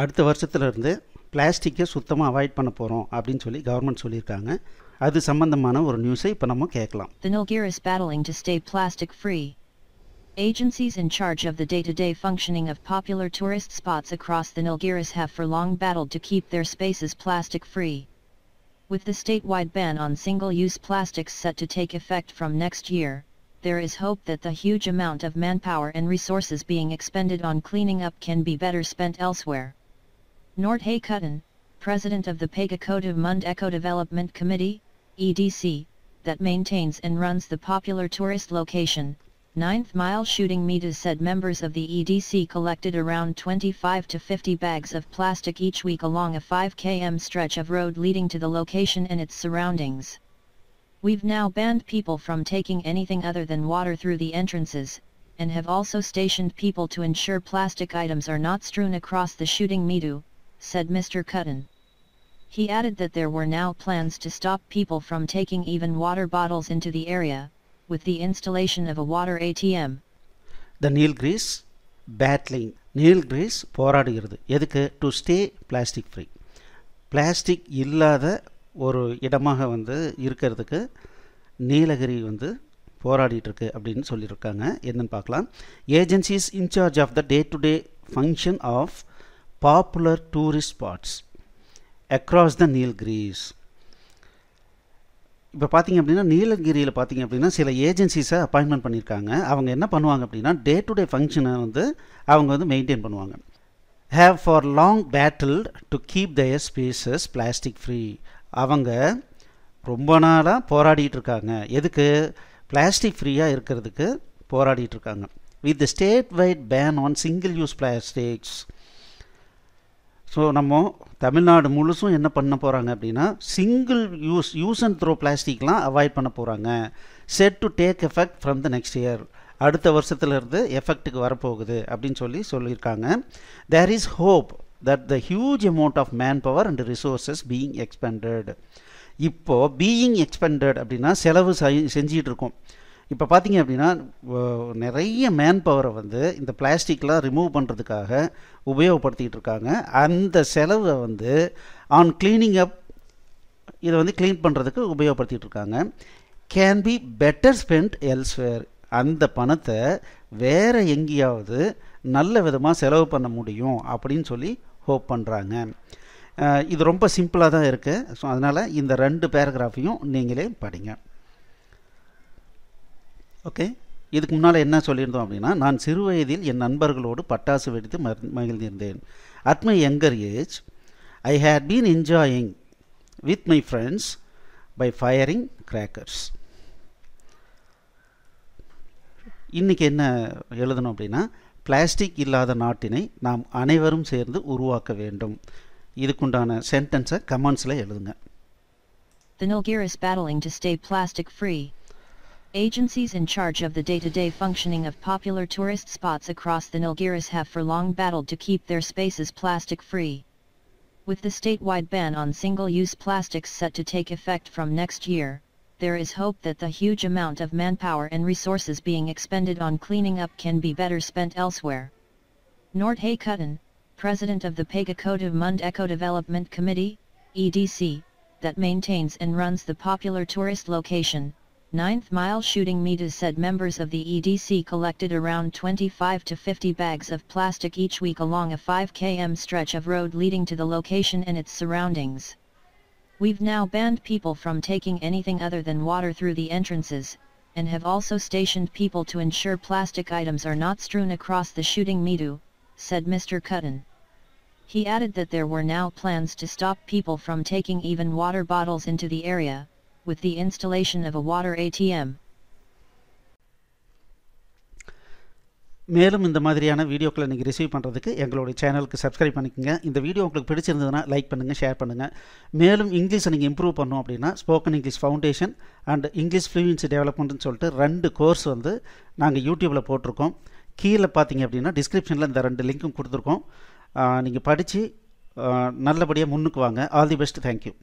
அடுத்த வருஷத்துலேருந்து பிளாஸ்டிக்கை சுத்தமாக அவாய்ட் பண்ண போகிறோம் அப்படின்னு சொல்லி கவர்மெண்ட் சொல்லியிருக்காங்க அது சம்பந்தமான ஒரு நியூஸை இப்போ நம்ம கேட்கலாம் The Nogear is battling to stay plastic free. Agencies in charge of the day-to-day -day functioning of popular tourist spots across the Nilgiris have for long battled to keep their spaces plastic free. With the statewide ban on single-use plastics set to take effect from next year, there is hope that the huge amount of manpower and resources being expended on cleaning up can be better spent elsewhere. Hay Kutton, president of the Pagakoda Mund Eco Development Committee, EDC, that maintains and runs the popular tourist location, Ninth Mile Shooting Mita said members of the EDC collected around 25 to 50 bags of plastic each week along a 5 km stretch of road leading to the location and its surroundings. We've now banned people from taking anything other than water through the entrances, and have also stationed people to ensure plastic items are not strewn across the shooting meadow. said Mr. Cutton. He added that there were now plans to stop people from taking even water bottles into the area, with the installation of a water ATM. The Neil Grease battling Neil Nilgiris போராடுகிறது எதுக்கு to stay plastic free plastic இல்லாத ஒரு இடமாக வந்து இருக்கிறதுக்கு நீலகிரி வந்து போராடிட்டுருக்கு அப்படின்னு சொல்லியிருக்காங்க என்னன்னு பார்க்கலாம் agencies in charge of the day to day function of popular tourist spots across the Nilgiris இப்போ பார்த்தீங்க அப்படின்னா நீலகிரியில் பார்த்தீங்க அப்படின்னா சில ஏஜென்சிஸை அப்பாயின்மெண்ட் பண்ணியிருக்காங்க அவங்க என்ன பண்ணுவாங்க அப்படின்னா டே டு டே ஃபங்க்ஷனை வந்து அவங்க வந்து மெயின்டைன் பண்ணுவாங்க have far long battle to keep their spaces plastic free அவங்க ரொம்ப நாளாக போராடிட்டு இருக்காங்க எதுக்கு பிளாஸ்டிக் ஃப்ரீயாக இருக்கிறதுக்கு போராடிட்டு இருக்காங்க with the state wide ban on single use plastics so நம்ம தமிழ்நாடு முழுசும் என்ன பண்ண போகிறாங்க அப்படின்னா single use use and throw பிளாஸ்டிக்லாம் அவாய்ட் பண்ண போகிறாங்க set to take effect from the next year அடுத்த வருஷத்துலேருந்து எஃபெக்ட்டுக்கு வரப்போகுது அப்படின்னு சொல்லி சொல்லியிருக்காங்க there is hope that the huge amount of man power and resources being expended இப்போது பீயிங் எக்ஸ்பெண்டட் அப்படின்னா செலவு செஞ்சிகிட்டு இருக்கோம் இப்போ பார்த்தீங்க அப்படின்னா நிறைய மேன் பவரை வந்து இந்த பிளாஸ்டிக்லாம் ரிமூவ் பண்ணுறதுக்காக உபயோகப்படுத்திக்கிட்டு இருக்காங்க அந்த செலவை வந்து ஆன் கிளீனிங் அப் இதை வந்து க்ளீன் பண்ணுறதுக்கு உபயோகப்படுத்திகிட்டு இருக்காங்க can be better spend elsewhere அந்த பணத்தை வேறு எங்கேயாவது நல்ல விதமாக செலவு பண்ண முடியும் அப்படின்னு சொல்லி ஹோப் பண்ணுறாங்க இது ரொம்ப சிம்பிளாக தான் இருக்குது ஸோ அதனால் இந்த ரெண்டு பேராகிராஃபையும் நீங்களே படிங்க ஓகே இதுக்கு முன்னால் என்ன சொல்லியிருந்தோம் அப்படின்னா நான் சிறு வயதில் என் நண்பர்களோடு பட்டாசு வெடித்து மகிழ்ந்திருந்தேன் at my younger age I had been enjoying with my friends by firing crackers இன்றைக்கி என்ன எழுதணும் அப்படின்னா பிளாஸ்டிக் இல்லாத நாட்டினை நாம் அனைவரும் சேர்ந்து உருவாக்க வேண்டும் இதுக்குண்டான சென்டென்ஸை கமெண்ட்ஸில் எழுதுங்க The Nilgiris battling to stay plastic free. Agencies in charge of the day-to-day -day functioning of popular tourist spots across the Nilgiris have for long battled to keep their spaces plastic-free. With the statewide ban on single-use plastics set to take effect from next year, there is hope that the huge amount of manpower and resources being expended on cleaning up can be better spent elsewhere. Nordhay Kutton, president of the Pagakota Mund Eco Development Committee, EDC, that maintains and runs the popular tourist location, Ninth Mile Shooting Meet said members of the EDC collected around 25 to 50 bags of plastic each week along a 5 km stretch of road leading to the location and its surroundings. We've now banned people from taking anything other than water through the entrances, and have also stationed people to ensure plastic items are not strewn across the shooting Meetu, said Mr. Cutton. He added that there were now plans to stop people from taking even water bottles into the area, with the installation of a water ATM. மேலும் இந்த மாதிரியான வீடியோக்களை நீங்கள் receive பண்ணுறதுக்கு எங்களுடைய சேனலுக்கு subscribe பண்ணிக்கோங்க இந்த வீடியோ உங்களுக்கு பிடிச்சிருந்ததுன்னா லைக் பண்ணுங்கள் ஷேர் பண்ணுங்கள் மேலும் இங்கிலீஷை நீங்கள் இம்ப்ரூவ் பண்ணணும் அப்படின்னா spoken English foundation and English fluency டெவலப்மெண்ட்னு சொல்லிட்டு ரெண்டு கோர்ஸ் வந்து நாங்கள் யூடியூப்பில் போட்டிருக்கோம் கீழே பார்த்தீங்க அப்படின்னா டிஸ்கிரிப்ஷனில் இந்த ரெண்டு லிங்க்கும் கொடுத்துருக்கோம் நீங்கள் படித்து நல்லபடியாக முன்னுக்கு வாங்க ஆல் தி பெஸ்ட் தேங்க்யூ